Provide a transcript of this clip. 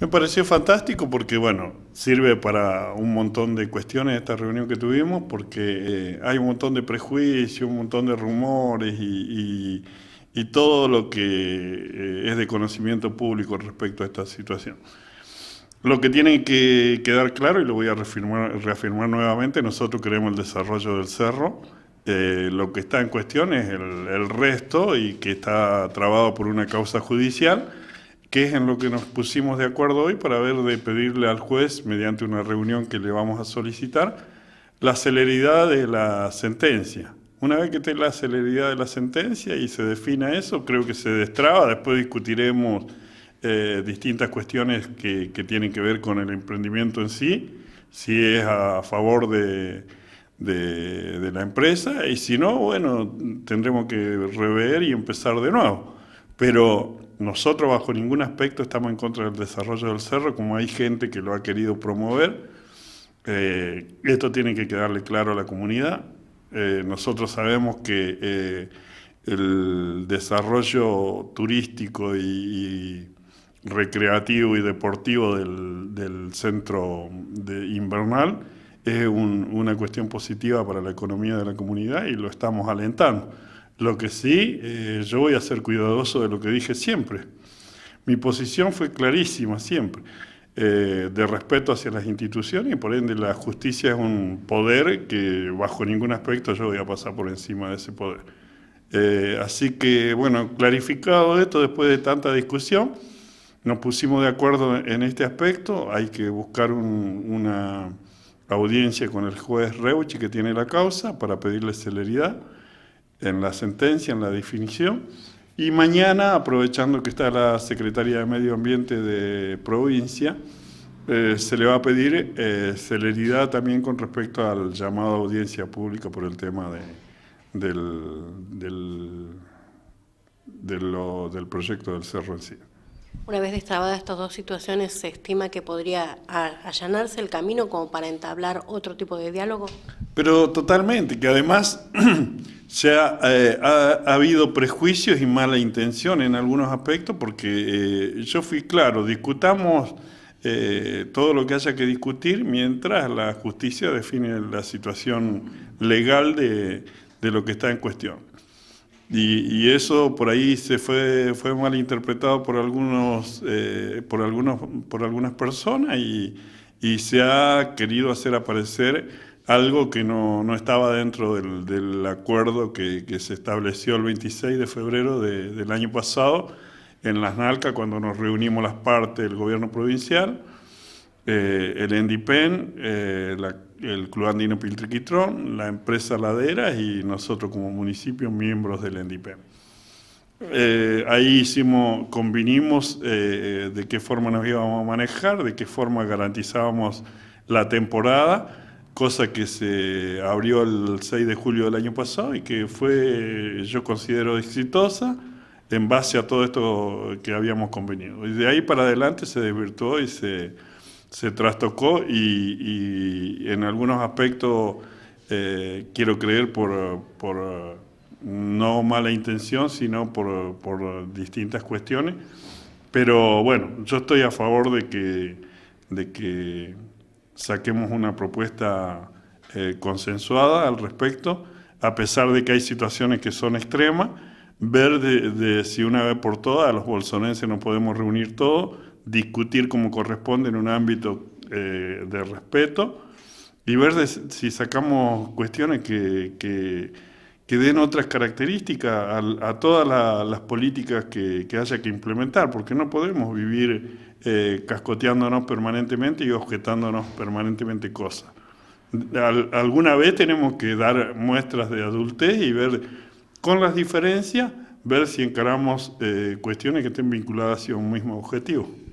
Me pareció fantástico porque, bueno, sirve para un montón de cuestiones esta reunión que tuvimos, porque eh, hay un montón de prejuicios, un montón de rumores y, todo lo que eh, es de conocimiento público respecto a esta situación. Lo que tiene que quedar claro, y lo voy a reafirmar, nuevamente, nosotros queremos el desarrollo del cerro, eh, lo que está en cuestión es el resto y que está trabado por una causa judicial que es en lo que nos pusimos de acuerdo hoy para ver de pedirle al juez, mediante una reunión que le vamos a solicitar, la celeridad de la sentencia. Una vez que tenga la celeridad de la sentencia y se defina eso, creo que se destraba, después discutiremos eh, distintas cuestiones que, tienen que ver con el emprendimiento en sí, si es a favor de, la empresa y si no, bueno, tendremos que rever y empezar de nuevo. Pero nosotros bajo ningún aspecto estamos en contra del desarrollo del cerro, como hay gente que lo ha querido promover. Eh, esto tiene que quedarle claro a la comunidad. Eh, nosotros sabemos que eh, el desarrollo turístico y, recreativo y deportivo del, centro invernal es una cuestión positiva para la economía de la comunidad y lo estamos alentando lo que sí, eh, yo voy a ser cuidadoso de lo que dije siempre. Mi posición fue clarísima siempre, eh, de respeto hacia las instituciones y por ende la justicia es un poder que bajo ningún aspecto yo voy a pasar por encima de ese poder. Eh, así que, bueno, clarificado esto después de tanta discusión, nos pusimos de acuerdo en este aspecto, hay que buscar una audiencia con el juez Reuchi que tiene la causa para pedirle celeridad en la sentencia, en la definición. Y mañana, aprovechando que está la Secretaría de Medio Ambiente de provincia, eh, se le va a pedir eh, celeridad también con respecto al llamado a audiencia pública por el tema de, del, del, proyecto del Cerro Encina. Una vez destrabadas estas dos situaciones, ¿se estima que podría allanarse el camino como para entablar otro tipo de diálogo? Pero totalmente, que además ya eh, ha, habido prejuicios y mala intención en algunos aspectos, porque eh, yo fui claro, discutamos... Eh, todo lo que haya que discutir mientras la justicia define la situación legal de lo que está en cuestión. Y, eso por ahí se fue, fue mal interpretado eh, por, algunos, por, algunas personas y, se ha querido hacer aparecer algo que no, estaba dentro del, acuerdo que, se estableció el 26 de febrero del año pasado en Las Nalca cuando nos reunimos las partes del gobierno provincial eh, el Endipen, eh, el Club Andino Piltriquitrón, la empresa Ladera... y nosotros como municipio miembros del Endipen. Eh, ahí hicimos, convinimos de qué forma nos íbamos a manejar, de qué forma garantizábamos la temporada, cosa que se abrió el 6 de julio del año pasado y que fue, yo considero, exitosa en base a todo esto que habíamos convenido. Y de ahí para adelante se desvirtuó y se se trastocó y, en algunos aspectos, eh, quiero creer, por, por, no mala intención, sino por, distintas cuestiones. Pero bueno, yo estoy a favor de que, de que saquemos una propuesta eh, consensuada al respecto, a pesar de que hay situaciones que son extremas, ver de, si una vez por todas los bolsonenses nos podemos reunir todos discutir como corresponde en un ámbito eh, de respeto y ver si sacamos cuestiones que, que, den otras características a, todas las políticas que, haya que implementar, porque no podemos vivir eh, cascoteándonos permanentemente y objetándonos permanentemente cosas. alguna vez tenemos que dar muestras de adultez y ver con las diferencias, ver si encaramos eh, cuestiones que estén vinculadas hacia un mismo objetivo.